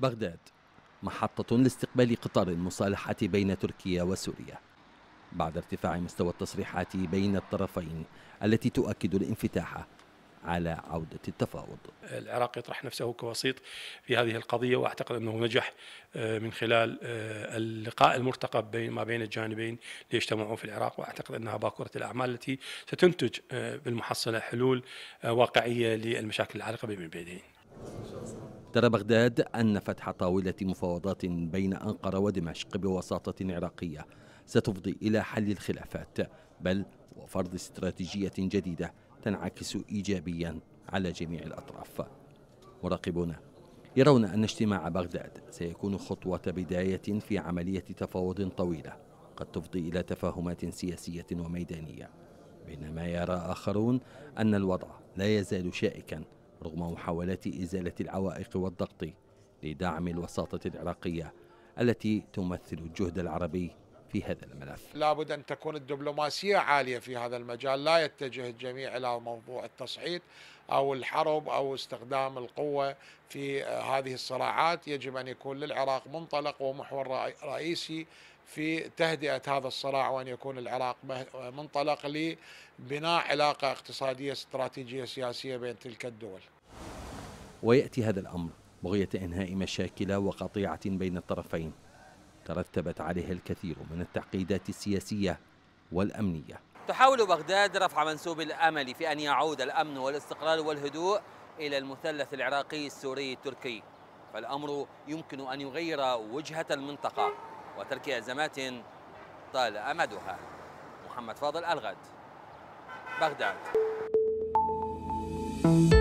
بغداد محطة لاستقبال قطار المصالحة بين تركيا وسوريا بعد ارتفاع مستوى التصريحات بين الطرفين التي تؤكد الانفتاح على عودة التفاوض العراق يطرح نفسه كوسيط في هذه القضية وأعتقد أنه نجح آه، من خلال آه، اللقاء المرتقب بين ما بين الجانبين ليجتمعوا في العراق وأعتقد أنها باكورة الأعمال التي ستنتج آه، بالمحصلة حلول واقعية للمشاكل العالقة بين البلدين ترى بغداد أن فتح طاولة مفاوضات بين أنقرة ودمشق بوساطة عراقية ستفضي إلى حل الخلافات بل وفرض استراتيجية جديدة تنعكس إيجابيا على جميع الأطراف مراقبون يرون أن اجتماع بغداد سيكون خطوة بداية في عملية تفاوض طويلة قد تفضي إلى تفاهمات سياسية وميدانية بينما يرى آخرون أن الوضع لا يزال شائكا رغم محاولات إزالة العوائق والضغط لدعم الوساطة العراقية التي تمثل الجهد العربي في هذا الملف لابد أن تكون الدبلوماسية عالية في هذا المجال لا يتجه الجميع إلى موضوع التصعيد أو الحرب أو استخدام القوة في هذه الصراعات يجب أن يكون للعراق منطلق ومحور رئيسي في تهدئة هذا الصراع وأن يكون العراق منطلق لبناء علاقة اقتصادية استراتيجية سياسية بين تلك الدول ويأتي هذا الأمر بغية إنهاء مشاكل وقطيعة بين الطرفين ترتبت عليها الكثير من التعقيدات السياسية والأمنية تحاول بغداد رفع منسوب الأمل في أن يعود الأمن والاستقرار والهدوء إلى المثلث العراقي السوري التركي فالأمر يمكن أن يغير وجهة المنطقة وترك أزمات طال أمدها محمد فاضل الغد بغداد